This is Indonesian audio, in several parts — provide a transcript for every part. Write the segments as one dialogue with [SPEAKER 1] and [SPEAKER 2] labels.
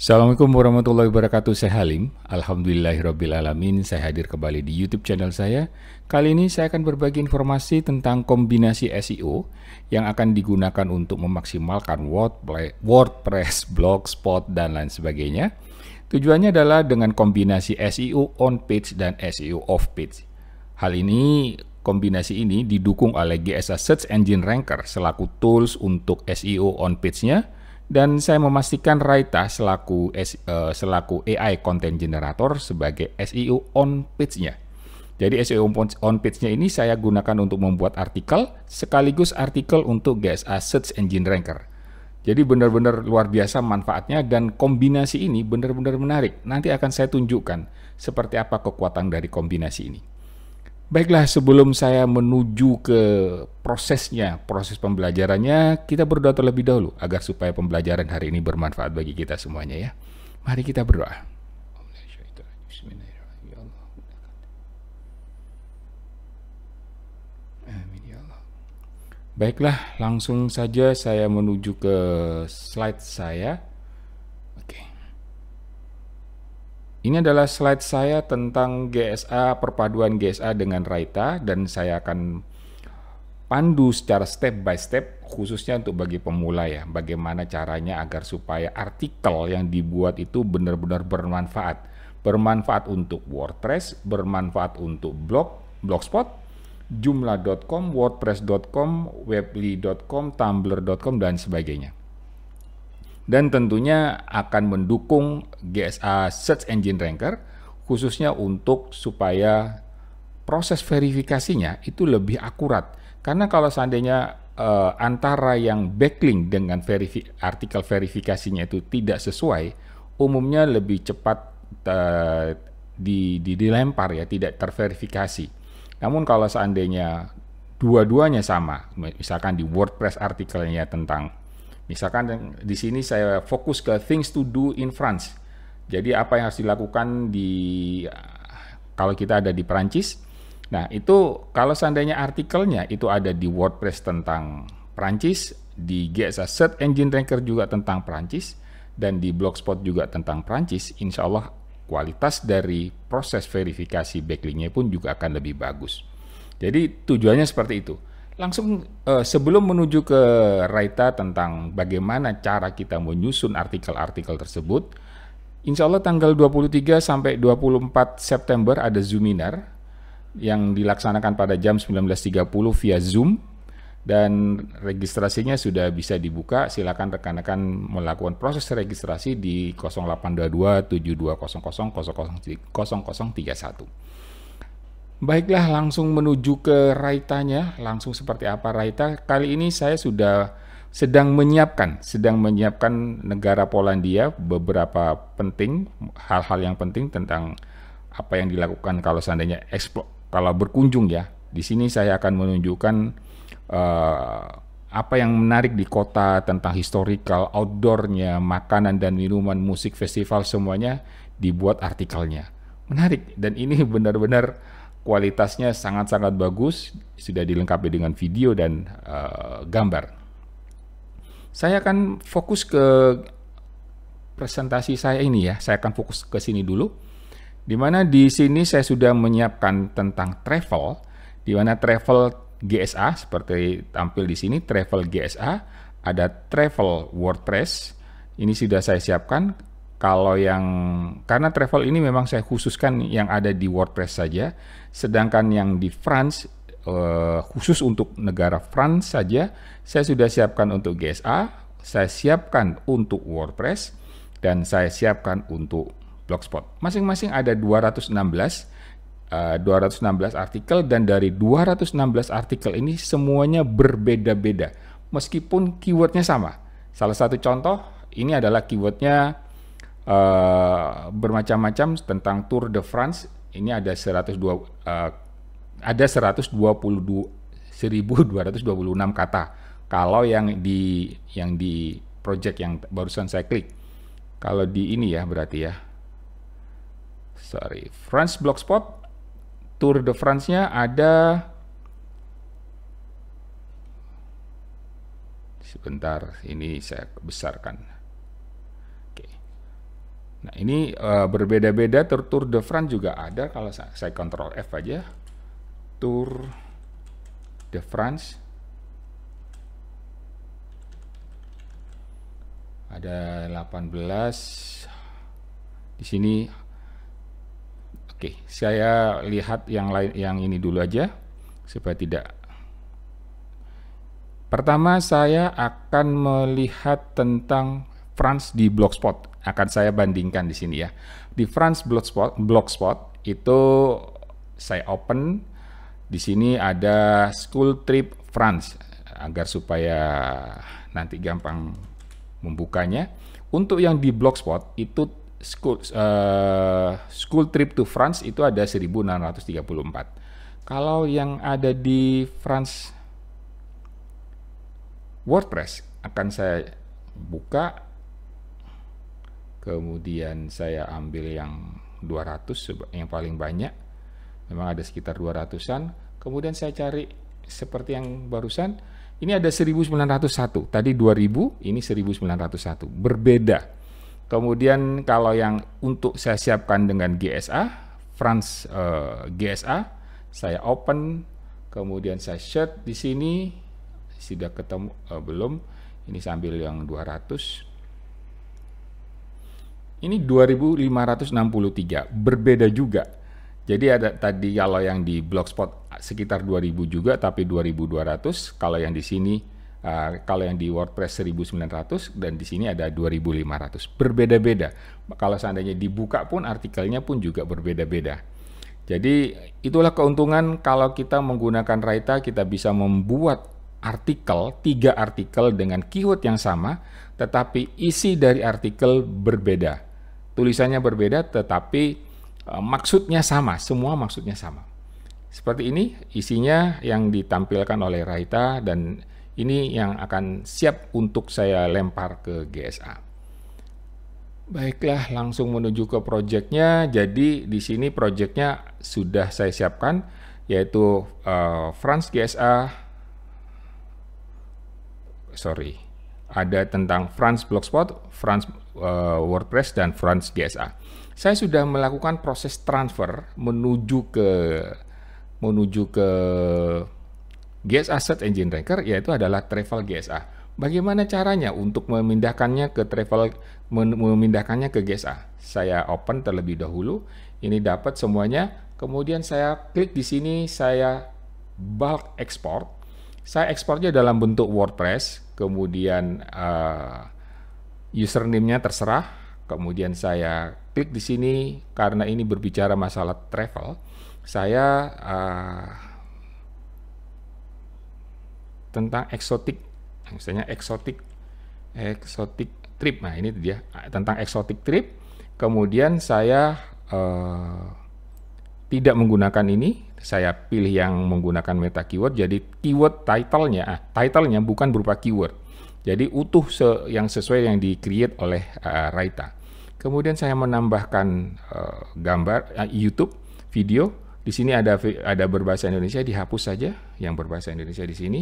[SPEAKER 1] Assalamualaikum warahmatullahi wabarakatuh, saya Halim. Alhamdulillahirrabbilalamin, saya hadir kembali di YouTube channel saya. Kali ini saya akan berbagi informasi tentang kombinasi SEO yang akan digunakan untuk memaksimalkan WordPress, Blogspot, dan lain sebagainya. Tujuannya adalah dengan kombinasi SEO on-page dan SEO off-page. Hal ini Kombinasi ini didukung oleh GSA Search Engine Ranker selaku tools untuk SEO on page-nya, dan saya memastikan Raita selaku uh, selaku AI content generator sebagai SEO on page-nya. Jadi SEO on page-nya ini saya gunakan untuk membuat artikel sekaligus artikel untuk GSA Search Engine Ranker. Jadi benar-benar luar biasa manfaatnya dan kombinasi ini benar-benar menarik. Nanti akan saya tunjukkan seperti apa kekuatan dari kombinasi ini. Baiklah, sebelum saya menuju ke prosesnya, proses pembelajarannya, kita berdoa terlebih dahulu agar supaya pembelajaran hari ini bermanfaat bagi kita semuanya ya. Mari kita berdoa. Ya Baiklah, langsung saja saya menuju ke slide saya. Ini adalah slide saya tentang GSA, perpaduan GSA dengan Raita, dan saya akan pandu secara step by step, khususnya untuk bagi pemula ya, bagaimana caranya agar supaya artikel yang dibuat itu benar-benar bermanfaat. Bermanfaat untuk WordPress, bermanfaat untuk blog, blogspot, jumlah.com, wordpress.com, webly.com, tumblr.com, dan sebagainya dan tentunya akan mendukung GSA Search Engine Ranker khususnya untuk supaya proses verifikasinya itu lebih akurat. Karena kalau seandainya eh, antara yang backlink dengan verifi artikel verifikasinya itu tidak sesuai, umumnya lebih cepat eh, di, di, dilempar ya, tidak terverifikasi. Namun kalau seandainya dua-duanya sama, misalkan di WordPress artikelnya tentang Misalkan di sini saya fokus ke things to do in France. Jadi apa yang harus dilakukan di kalau kita ada di Perancis. Nah, itu kalau seandainya artikelnya itu ada di WordPress tentang Perancis, di GSA Search Engine Ranker juga tentang Perancis, dan di Blogspot juga tentang Perancis, insya Allah kualitas dari proses verifikasi backlinknya pun juga akan lebih bagus. Jadi tujuannya seperti itu langsung uh, sebelum menuju ke Raita tentang bagaimana cara kita menyusun artikel-artikel tersebut, insya Allah tanggal 23 sampai 24 September ada Zoominar yang dilaksanakan pada jam 19.30 via Zoom dan registrasinya sudah bisa dibuka. Silakan rekan-rekan melakukan proses registrasi di 0822 7200 0031. Baiklah, langsung menuju ke raitanya. Langsung seperti apa raita? Kali ini saya sudah sedang menyiapkan, sedang menyiapkan negara Polandia beberapa penting hal-hal yang penting tentang apa yang dilakukan kalau seandainya eksplor, kalau berkunjung ya. Di sini saya akan menunjukkan uh, apa yang menarik di kota tentang historical, outdoornya, makanan dan minuman, musik, festival semuanya dibuat artikelnya. Menarik dan ini benar-benar kualitasnya sangat-sangat bagus, sudah dilengkapi dengan video dan uh, gambar. Saya akan fokus ke presentasi saya ini ya. Saya akan fokus ke sini dulu. Di mana di sini saya sudah menyiapkan tentang travel, di mana travel GSA seperti tampil di sini travel GSA, ada travel WordPress. Ini sudah saya siapkan kalau yang karena travel ini memang saya khususkan yang ada di WordPress saja, sedangkan yang di France eh, khusus untuk negara France saja saya sudah siapkan untuk GSA, saya siapkan untuk WordPress dan saya siapkan untuk Blogspot. Masing-masing ada 216 Uh, 216 artikel dan dari 216 artikel ini semuanya berbeda-beda meskipun keywordnya sama. Salah satu contoh ini adalah keywordnya uh, bermacam-macam tentang Tour de France. Ini ada 102 uh, eh, ada 1226 kata. Kalau yang di yang di project yang barusan saya klik. Kalau di ini ya berarti ya. Sorry, France Blogspot Tour de France-nya ada sebentar ini saya besarkan Nah ini uh, berbeda-beda tur Tour de France juga ada kalau saya, saya F aja tur de France ada 18 di sini Oke, saya lihat yang lain yang ini dulu aja supaya tidak Pertama saya akan melihat tentang France di Blogspot akan saya bandingkan di sini ya. Di France Blogspot, Blogspot itu saya open di sini ada school trip France agar supaya nanti gampang membukanya. Untuk yang di Blogspot itu school uh, school trip to France itu ada 1634. Kalau yang ada di France WordPress akan saya buka kemudian saya ambil yang 200 yang paling banyak memang ada sekitar 200-an kemudian saya cari seperti yang barusan ini ada 1901 tadi 2000 ini 1901 berbeda kemudian kalau yang untuk saya siapkan dengan GSA France eh, GSA saya open kemudian saya share di sini sudah ketemu eh, belum ini sambil yang 200 ini 2563, berbeda juga. Jadi ada tadi kalau yang di Blogspot sekitar 2000 juga tapi 2200, kalau yang di sini uh, kalau yang di WordPress 1900 dan di sini ada 2500. Berbeda-beda. Kalau seandainya dibuka pun artikelnya pun juga berbeda-beda. Jadi itulah keuntungan kalau kita menggunakan Raita kita bisa membuat artikel, tiga artikel dengan keyword yang sama, tetapi isi dari artikel berbeda. Tulisannya berbeda tetapi e, maksudnya sama, semua maksudnya sama. Seperti ini isinya yang ditampilkan oleh Raita dan ini yang akan siap untuk saya lempar ke GSA. Baiklah, langsung menuju ke projectnya. Jadi di sini projectnya sudah saya siapkan, yaitu uh, e, France GSA. Sorry, ada tentang France Blogspot, France uh, WordPress, dan France GSA. Saya sudah melakukan proses transfer menuju ke menuju ke GSA Search Engine Ranker, yaitu adalah Travel GSA. Bagaimana caranya untuk memindahkannya ke Travel, memindahkannya ke GSA? Saya open terlebih dahulu. Ini dapat semuanya. Kemudian saya klik di sini, saya bulk export saya ekspornya dalam bentuk WordPress, kemudian uh, username-nya terserah, kemudian saya klik di sini karena ini berbicara masalah travel. Saya uh, tentang eksotik, misalnya eksotik, eksotik trip. Nah ini dia tentang eksotik trip. Kemudian saya uh, tidak menggunakan ini, saya pilih yang menggunakan meta keyword jadi keyword title-nya ah, title-nya bukan berupa keyword jadi utuh se yang sesuai yang di create oleh uh, Raita kemudian saya menambahkan uh, gambar uh, YouTube video di sini ada ada berbahasa Indonesia dihapus saja yang berbahasa Indonesia di sini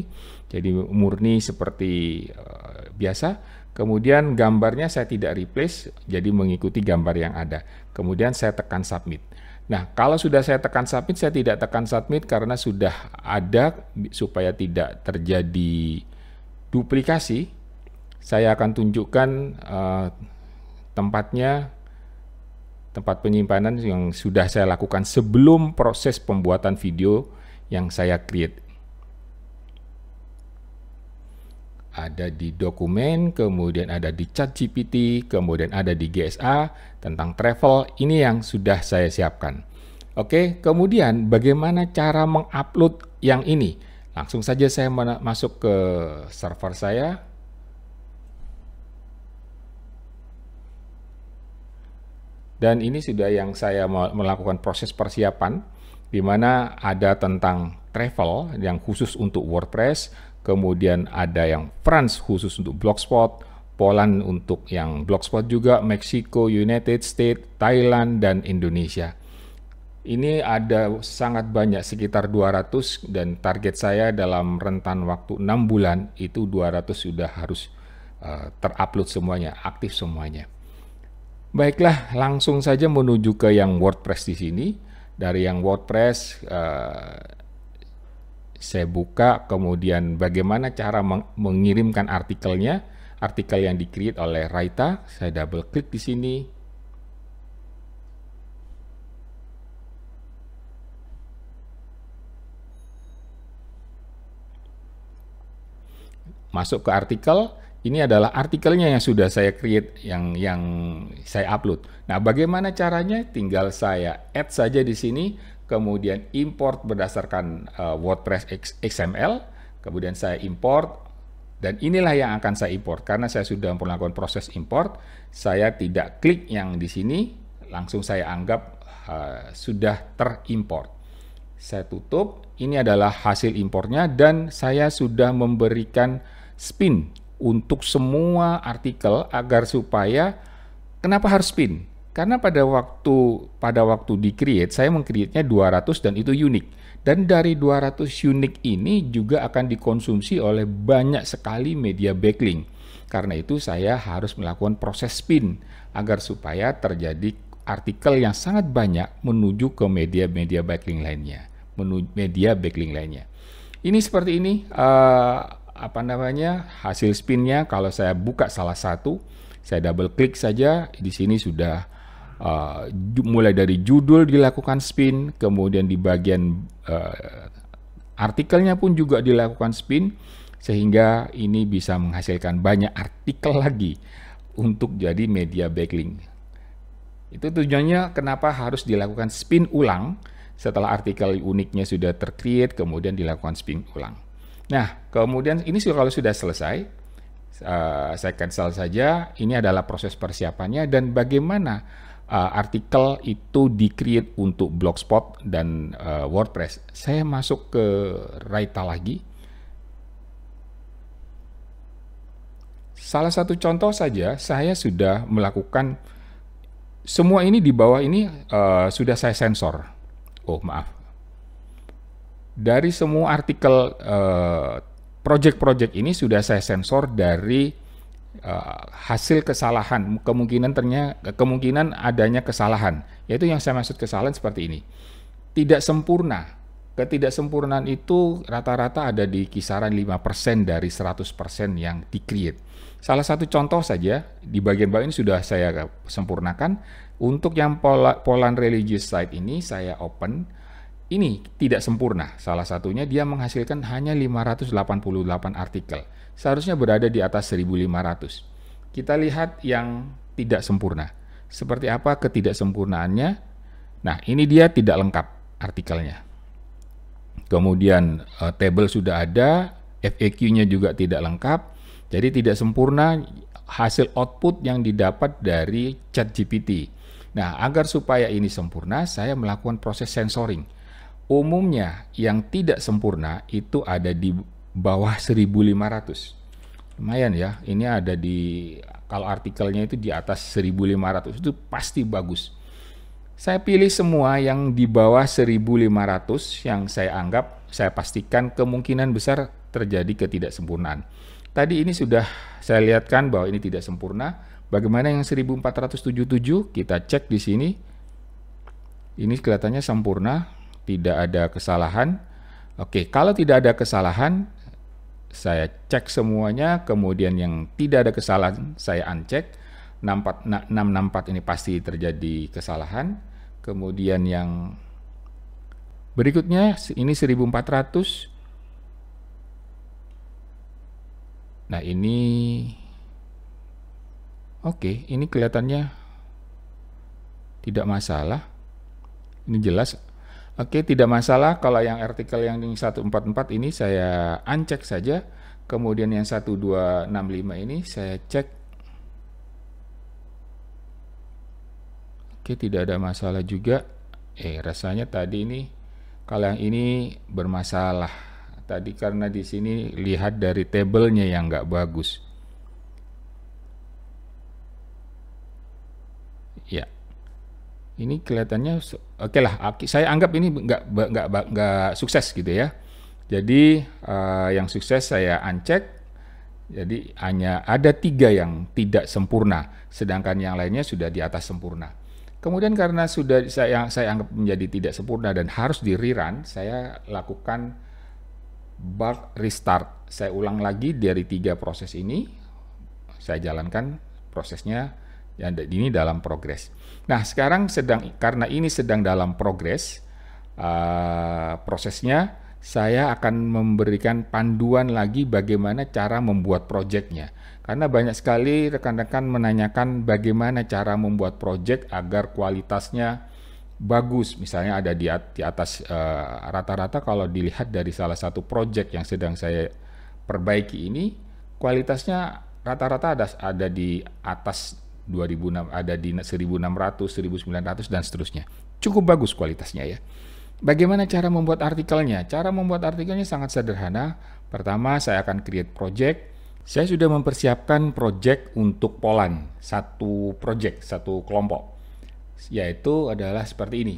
[SPEAKER 1] jadi murni seperti uh, biasa kemudian gambarnya saya tidak replace jadi mengikuti gambar yang ada kemudian saya tekan submit Nah, kalau sudah saya tekan submit, saya tidak tekan submit karena sudah ada supaya tidak terjadi duplikasi. Saya akan tunjukkan uh, tempatnya tempat penyimpanan yang sudah saya lakukan sebelum proses pembuatan video yang saya create ada di dokumen, kemudian ada di Chat GPT, kemudian ada di GSA tentang travel. Ini yang sudah saya siapkan. Oke, kemudian bagaimana cara mengupload yang ini? Langsung saja saya masuk ke server saya. Dan ini sudah yang saya melakukan proses persiapan, di mana ada tentang travel yang khusus untuk WordPress, kemudian ada yang France khusus untuk blogspot, Poland untuk yang blogspot juga, Meksiko, United States, Thailand, dan Indonesia. Ini ada sangat banyak, sekitar 200, dan target saya dalam rentan waktu 6 bulan itu 200 sudah harus uh, terupload semuanya, aktif semuanya. Baiklah, langsung saja menuju ke yang WordPress di sini. Dari yang WordPress, uh, saya buka, kemudian bagaimana cara meng mengirimkan artikelnya, artikel yang dikreat oleh Raita, saya double klik di sini. Masuk ke artikel, ini adalah artikelnya yang sudah saya create, yang yang saya upload. Nah, bagaimana caranya? Tinggal saya add saja di sini, kemudian import berdasarkan uh, WordPress XML, kemudian saya import dan inilah yang akan saya import karena saya sudah melakukan proses import, saya tidak klik yang di sini, langsung saya anggap uh, sudah terimport. Saya tutup, ini adalah hasil importnya dan saya sudah memberikan spin untuk semua artikel agar supaya kenapa harus spin? Karena pada waktu pada waktu di create saya mengcreate-nya 200 dan itu unik. Dan dari 200 unik ini juga akan dikonsumsi oleh banyak sekali media backlink. Karena itu saya harus melakukan proses spin agar supaya terjadi artikel yang sangat banyak menuju ke media-media backlink lainnya, menuju media backlink lainnya. Ini seperti ini uh, apa namanya hasil spinnya kalau saya buka salah satu, saya double klik saja di sini sudah uh, mulai dari judul dilakukan spin, kemudian di bagian uh, artikelnya pun juga dilakukan spin, sehingga ini bisa menghasilkan banyak artikel lagi untuk jadi media backlink. Itu tujuannya kenapa harus dilakukan spin ulang setelah artikel uniknya sudah tercreate, kemudian dilakukan spin ulang. Nah, kemudian ini kalau sudah selesai, uh, eh, saya cancel saja. Ini adalah proses persiapannya dan bagaimana uh, artikel itu di-create untuk Blogspot dan uh, WordPress. Saya masuk ke Raita lagi. Salah satu contoh saja, saya sudah melakukan semua ini di bawah ini uh, sudah saya sensor. Oh maaf. Dari semua artikel uh, project-project ini sudah saya sensor dari Eh, hasil kesalahan kemungkinan ternyata kemungkinan adanya kesalahan yaitu yang saya maksud kesalahan seperti ini tidak sempurna ketidaksempurnaan itu rata-rata ada di kisaran 5% dari 100% yang dikreat. Salah satu contoh saja di bagian bawah ini sudah saya sempurnakan. Untuk yang pola, polan Religious Site ini saya open. Ini tidak sempurna. Salah satunya dia menghasilkan hanya 588 artikel seharusnya berada di atas 1500. Kita lihat yang tidak sempurna. Seperti apa ketidaksempurnaannya? Nah, ini dia tidak lengkap artikelnya. Kemudian uh, table sudah ada, FAQ-nya juga tidak lengkap. Jadi tidak sempurna hasil output yang didapat dari chat GPT. Nah, agar supaya ini sempurna, saya melakukan proses sensoring. Umumnya yang tidak sempurna itu ada di bawah 1500. Lumayan ya, ini ada di kalau artikelnya itu di atas 1500 itu pasti bagus. Saya pilih semua yang di bawah 1500 yang saya anggap saya pastikan kemungkinan besar terjadi ketidaksempurnaan. Tadi ini sudah saya lihatkan bahwa ini tidak sempurna. Bagaimana yang 1477 kita cek di sini. Ini kelihatannya sempurna, tidak ada kesalahan. Oke, kalau tidak ada kesalahan, saya cek semuanya, kemudian yang tidak ada kesalahan saya uncheck. 664 ini pasti terjadi kesalahan. Kemudian yang berikutnya ini 1400. Nah, ini Oke, ini kelihatannya tidak masalah. Ini jelas Oke, tidak masalah kalau yang artikel yang 144 ini saya uncheck saja. Kemudian yang 1265 ini saya cek. Oke, tidak ada masalah juga. Eh, rasanya tadi ini kalau yang ini bermasalah. Tadi karena di sini lihat dari tabelnya yang nggak bagus. Ya, ini kelihatannya oke okay lah saya anggap ini nggak nggak nggak sukses gitu ya jadi uh, yang sukses saya uncheck jadi hanya ada tiga yang tidak sempurna sedangkan yang lainnya sudah di atas sempurna kemudian karena sudah saya saya anggap menjadi tidak sempurna dan harus di rerun saya lakukan bug restart saya ulang lagi dari tiga proses ini saya jalankan prosesnya Ya, ini dalam progres. Nah, sekarang sedang karena ini sedang dalam progres uh, prosesnya, saya akan memberikan panduan lagi bagaimana cara membuat projectnya. Karena banyak sekali rekan-rekan menanyakan bagaimana cara membuat project agar kualitasnya bagus. Misalnya ada di, atas eh, rata-rata uh, kalau dilihat dari salah satu project yang sedang saya perbaiki ini, kualitasnya rata-rata ada, ada di atas 2006 ada di 1600, 1900 dan seterusnya. Cukup bagus kualitasnya ya. Bagaimana cara membuat artikelnya? Cara membuat artikelnya sangat sederhana. Pertama, saya akan create project. Saya sudah mempersiapkan project untuk polan, satu project, satu kelompok. Yaitu adalah seperti ini.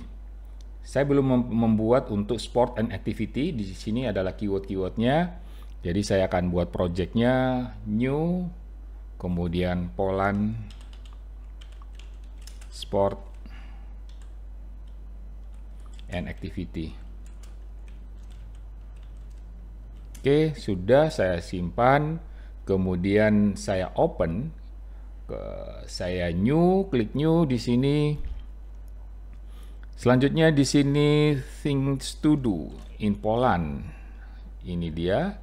[SPEAKER 1] Saya belum membuat untuk sport and activity. Di sini adalah keyword-keywordnya. Jadi saya akan buat projectnya new, kemudian polan sport and activity Oke sudah saya simpan kemudian saya open ke saya new klik new di sini selanjutnya di sini things to do in Poland ini dia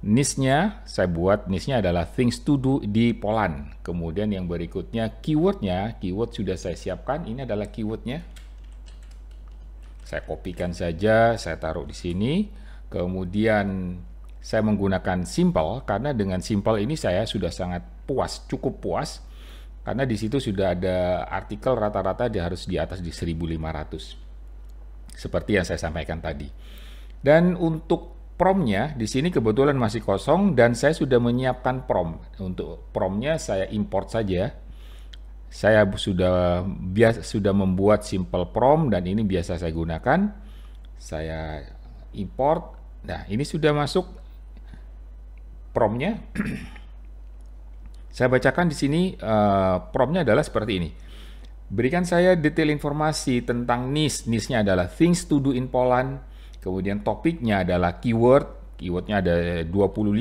[SPEAKER 1] Nisnya saya buat nisnya adalah things to do di Poland. Kemudian yang berikutnya keywordnya, keyword sudah saya siapkan. Ini adalah keywordnya. Saya kopikan saja, saya taruh di sini. Kemudian saya menggunakan simple karena dengan simple ini saya sudah sangat puas, cukup puas. Karena di situ sudah ada artikel rata-rata dia harus di atas di 1500. Seperti yang saya sampaikan tadi. Dan untuk promnya di sini kebetulan masih kosong dan saya sudah menyiapkan prom. Untuk promnya saya import saja. Saya sudah biasa sudah membuat simple prom dan ini biasa saya gunakan. Saya import. Nah, ini sudah masuk promnya. saya bacakan di sini eh, promnya adalah seperti ini. Berikan saya detail informasi tentang NIS. NIS-nya adalah Things to Do in Poland Kemudian topiknya adalah keyword, keywordnya ada 25.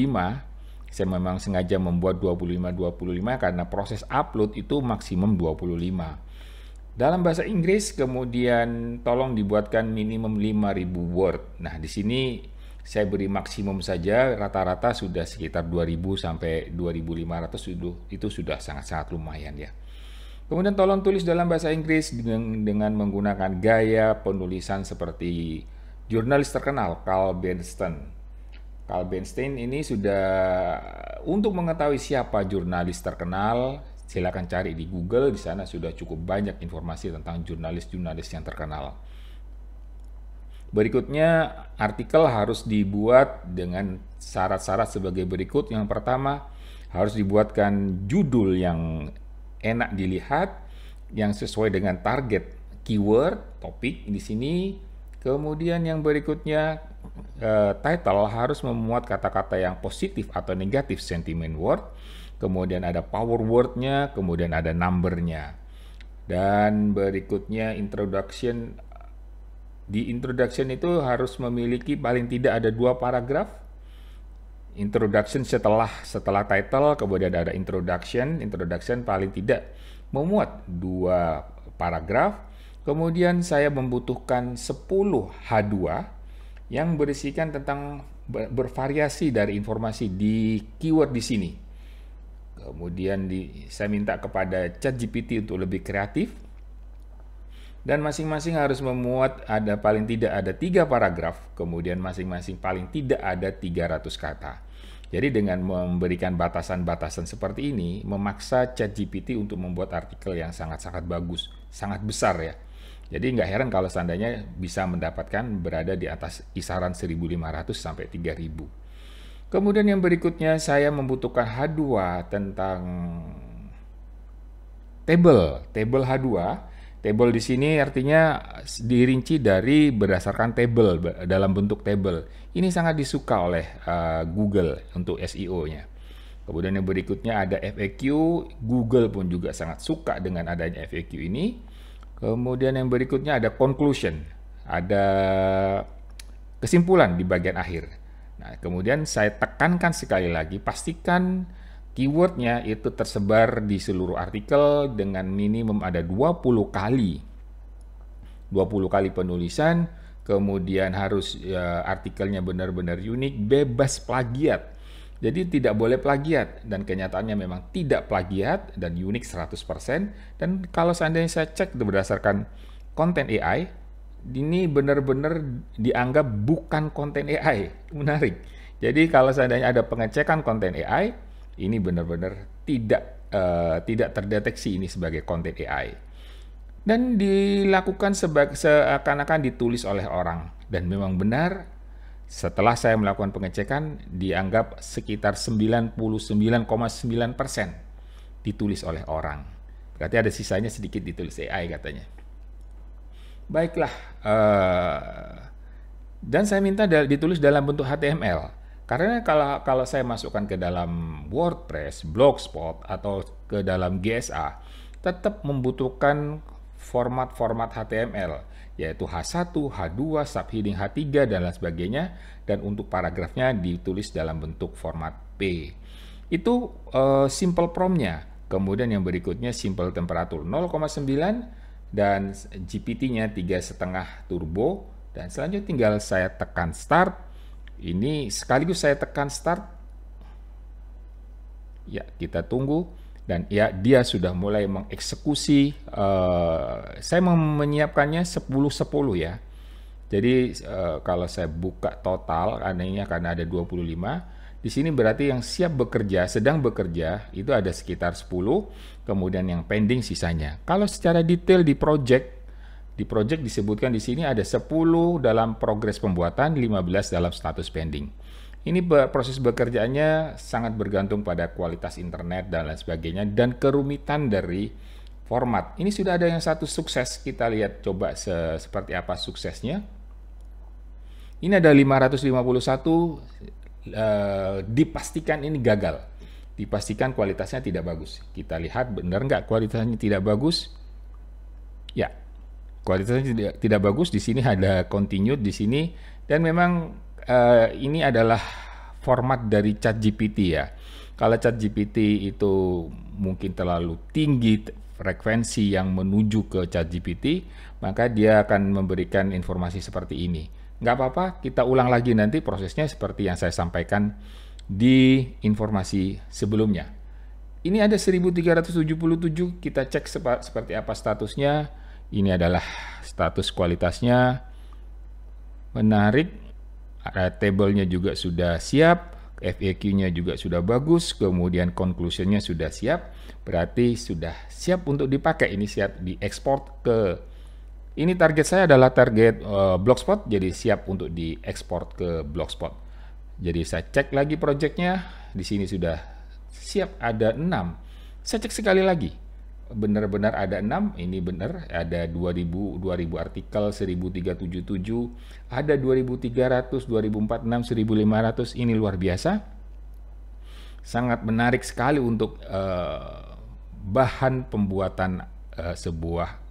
[SPEAKER 1] Saya memang sengaja membuat 25-25 karena proses upload itu maksimum 25. Dalam bahasa Inggris kemudian tolong dibuatkan minimum 5000 word. Nah, di sini saya beri maksimum saja rata-rata sudah sekitar 2000 sampai 2500 itu sudah sangat-sangat lumayan ya. Kemudian tolong tulis dalam bahasa Inggris dengan, dengan menggunakan gaya penulisan seperti jurnalis terkenal Carl Bernstein. Carl Bernstein ini sudah untuk mengetahui siapa jurnalis terkenal, silakan cari di Google di sana sudah cukup banyak informasi tentang jurnalis-jurnalis yang terkenal. Berikutnya, artikel harus dibuat dengan syarat-syarat sebagai berikut. Yang pertama, harus dibuatkan judul yang enak dilihat, yang sesuai dengan target keyword, topik di sini Kemudian yang berikutnya eh, title harus memuat kata-kata yang positif atau negatif sentiment word. Kemudian ada power wordnya, kemudian ada numbernya. Dan berikutnya introduction. Di introduction itu harus memiliki paling tidak ada dua paragraf. Introduction setelah setelah title, kemudian ada introduction. Introduction paling tidak memuat dua paragraf Kemudian saya membutuhkan 10 H2 yang berisikan tentang bervariasi dari informasi di keyword di sini. Kemudian di, saya minta kepada Chat GPT untuk lebih kreatif. Dan masing-masing harus memuat ada paling tidak ada tiga paragraf, kemudian masing-masing paling tidak ada 300 kata. Jadi dengan memberikan batasan-batasan seperti ini, memaksa Chat GPT untuk membuat artikel yang sangat-sangat bagus, sangat besar ya jadi nggak heran kalau seandainya bisa mendapatkan berada di atas kisaran 1.500 sampai 3.000. Kemudian yang berikutnya saya membutuhkan H2 tentang table, table H2. Table di sini artinya dirinci dari berdasarkan table dalam bentuk table. Ini sangat disuka oleh uh, Google untuk SEO-nya. Kemudian yang berikutnya ada FAQ, Google pun juga sangat suka dengan adanya FAQ ini. Kemudian yang berikutnya ada conclusion, ada kesimpulan di bagian akhir. Nah, kemudian saya tekankan sekali lagi, pastikan keywordnya itu tersebar di seluruh artikel dengan minimum ada 20 kali. 20 kali penulisan, kemudian harus ya, artikelnya benar-benar unik, bebas plagiat. Jadi tidak boleh plagiat dan kenyataannya memang tidak plagiat dan unik 100% dan kalau seandainya saya cek berdasarkan konten AI ini benar-benar dianggap bukan konten AI. Menarik. Jadi kalau seandainya ada pengecekan konten AI ini benar-benar tidak uh, tidak terdeteksi ini sebagai konten AI dan dilakukan seakan-akan ditulis oleh orang dan memang benar setelah saya melakukan pengecekan, dianggap sekitar 99,9% ditulis oleh orang. Berarti ada sisanya sedikit ditulis AI katanya. Baiklah, eh, dan saya minta ditulis dalam bentuk HTML. Karena kalau kalau saya masukkan ke dalam WordPress, Blogspot atau ke dalam GSA, tetap membutuhkan format-format HTML yaitu H1, H2, subheading H3, dan lain sebagainya. Dan untuk paragrafnya ditulis dalam bentuk format P. Itu uh, simple promptnya. Kemudian yang berikutnya simple temperatur 0,9 dan GPT-nya tiga setengah turbo. Dan selanjutnya tinggal saya tekan start. Ini sekaligus saya tekan start. Ya, kita tunggu dan ya dia sudah mulai mengeksekusi uh, saya menyiapkannya 10 10 ya. Jadi uh, kalau saya buka total anehnya karena ada 25 di sini berarti yang siap bekerja, sedang bekerja itu ada sekitar 10, kemudian yang pending sisanya. Kalau secara detail di project di project disebutkan di sini ada 10 dalam progres pembuatan, 15 dalam status pending. Ini proses bekerjanya sangat bergantung pada kualitas internet dan lain sebagainya dan kerumitan dari format. Ini sudah ada yang satu sukses, kita lihat coba se seperti apa suksesnya. Ini ada 551 e, eh, dipastikan ini gagal. Dipastikan kualitasnya tidak bagus. Kita lihat benar nggak kualitasnya tidak bagus? Ya, kualitasnya tidak, tidak bagus. Di sini ada continued di sini dan memang Eh, ini adalah format dari Chat GPT ya. Kalau Chat GPT itu mungkin terlalu tinggi frekuensi yang menuju ke Chat GPT, maka dia akan memberikan informasi seperti ini. Nggak apa-apa, kita ulang lagi nanti prosesnya seperti yang saya sampaikan di informasi sebelumnya. Ini ada 1377, kita cek seperti apa statusnya. Ini adalah status kualitasnya. Menarik, Table-nya juga sudah siap, FAQ-nya juga sudah bagus, kemudian conclusion-nya sudah siap, berarti sudah siap untuk dipakai ini siap diekspor ke ini target saya adalah target uh, Blogspot, jadi siap untuk diekspor ke Blogspot. Jadi saya cek lagi projectnya, di sini sudah siap ada 6. Saya cek sekali lagi, benar-benar ada 6, ini benar ada 2000 2000 artikel, 1377, ada 2300, 2046, 1500, ini luar biasa. Sangat menarik sekali untuk uh, bahan pembuatan uh, sebuah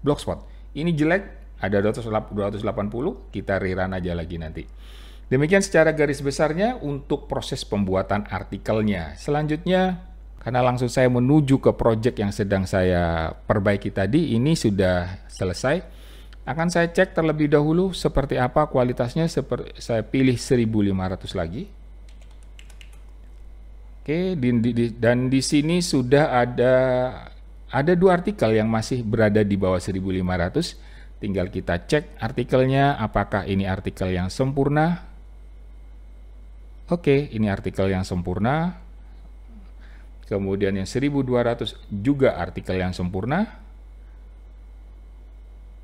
[SPEAKER 1] blogspot. Ini jelek, ada 280, kita rerun aja lagi nanti. Demikian secara garis besarnya untuk proses pembuatan artikelnya. Selanjutnya karena langsung saya menuju ke project yang sedang saya perbaiki tadi, ini sudah selesai. Akan saya cek terlebih dahulu seperti apa kualitasnya, seperti, saya pilih 1500 lagi. Oke, dan di sini sudah ada ada dua artikel yang masih berada di bawah 1500. Tinggal kita cek artikelnya apakah ini artikel yang sempurna. Oke, ini artikel yang sempurna kemudian yang 1200 juga artikel yang sempurna.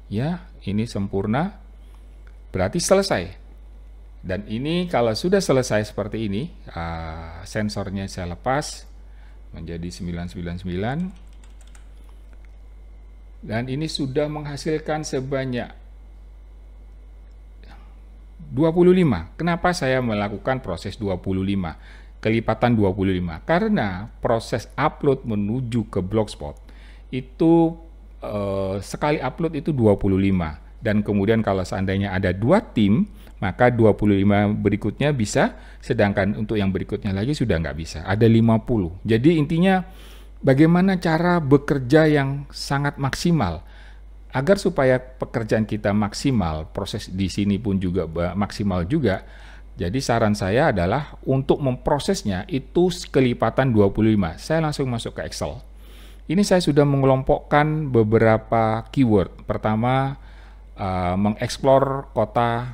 [SPEAKER 1] Ya, ini sempurna, berarti selesai. Dan ini kalau sudah selesai seperti ini, uh, sensornya saya lepas menjadi 999. Dan ini sudah menghasilkan sebanyak 25. Kenapa saya melakukan proses 25? kelipatan 25 karena proses upload menuju ke blogspot itu eh, sekali upload itu 25 dan kemudian kalau seandainya ada dua tim maka 25 berikutnya bisa sedangkan untuk yang berikutnya lagi sudah nggak bisa ada 50 jadi intinya bagaimana cara bekerja yang sangat maksimal agar supaya pekerjaan kita maksimal proses di sini pun juga maksimal juga jadi saran saya adalah untuk memprosesnya itu kelipatan 25. Saya langsung masuk ke Excel. Ini saya sudah mengelompokkan beberapa keyword. Pertama, uh, mengeksplor kota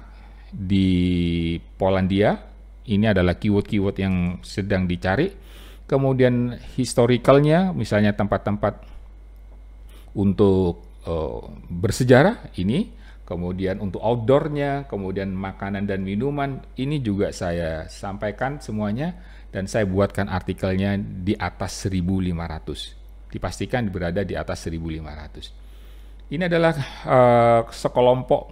[SPEAKER 1] di Polandia. Ini adalah keyword-keyword yang sedang dicari. Kemudian historicalnya, misalnya tempat-tempat untuk uh, bersejarah ini kemudian untuk outdoornya, kemudian makanan dan minuman, ini juga saya sampaikan semuanya dan saya buatkan artikelnya di atas 1.500. Dipastikan berada di atas 1.500. Ini adalah uh, sekelompok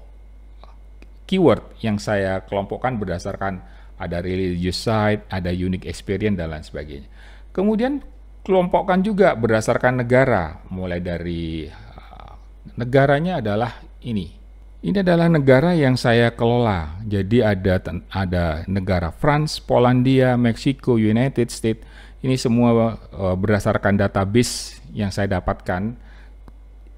[SPEAKER 1] keyword yang saya kelompokkan berdasarkan ada religious site, ada unique experience dan lain sebagainya. Kemudian kelompokkan juga berdasarkan negara, mulai dari uh, negaranya adalah ini ini adalah negara yang saya kelola. Jadi ada ada negara France, Polandia, Meksiko, United States. Ini semua uh, berdasarkan database yang saya dapatkan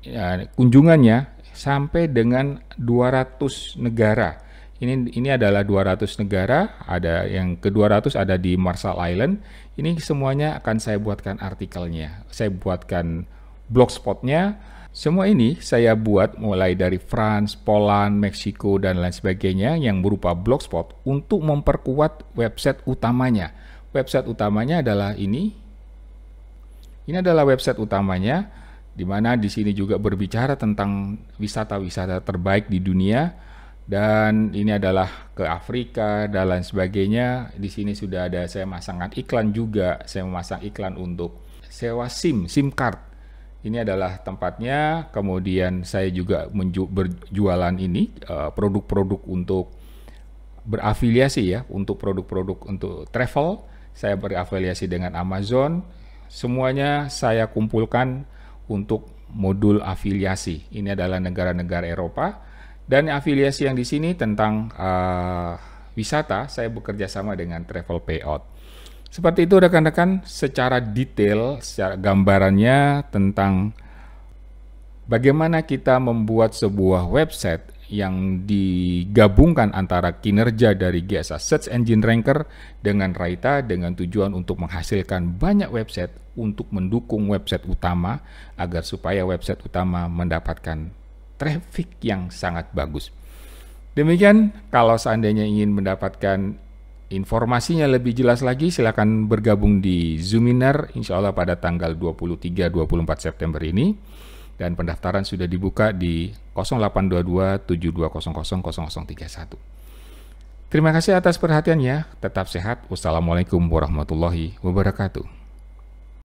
[SPEAKER 1] ya, kunjungannya sampai dengan 200 negara. Ini ini adalah 200 negara, ada yang ke-200 ada di Marshall Island. Ini semuanya akan saya buatkan artikelnya. Saya buatkan blogspotnya semua ini saya buat mulai dari France, Poland, Meksiko, dan lain sebagainya yang berupa blogspot untuk memperkuat website utamanya. Website utamanya adalah ini. Ini adalah website utamanya, di mana di sini juga berbicara tentang wisata-wisata terbaik di dunia. Dan ini adalah ke Afrika dan lain sebagainya. Di sini sudah ada saya masangkan iklan juga. Saya memasang iklan untuk sewa SIM, SIM card ini adalah tempatnya. Kemudian saya juga berjualan ini eh, produk-produk untuk berafiliasi ya, untuk produk-produk untuk travel. Saya berafiliasi dengan Amazon. Semuanya saya kumpulkan untuk modul afiliasi. Ini adalah negara-negara Eropa dan afiliasi yang di sini tentang uh, wisata. Saya bekerja sama dengan Travel Payout. Seperti itu rekan-rekan secara detail, secara gambarannya tentang bagaimana kita membuat sebuah website yang digabungkan antara kinerja dari GSA Search Engine Ranker dengan Raita dengan tujuan untuk menghasilkan banyak website untuk mendukung website utama agar supaya website utama mendapatkan traffic yang sangat bagus. Demikian kalau seandainya ingin mendapatkan Informasinya lebih jelas lagi silakan bergabung di Zoominar insya Allah pada tanggal 23-24 September ini dan pendaftaran sudah dibuka di 0822 7200 Terima kasih atas perhatiannya, tetap sehat. Wassalamualaikum warahmatullahi wabarakatuh.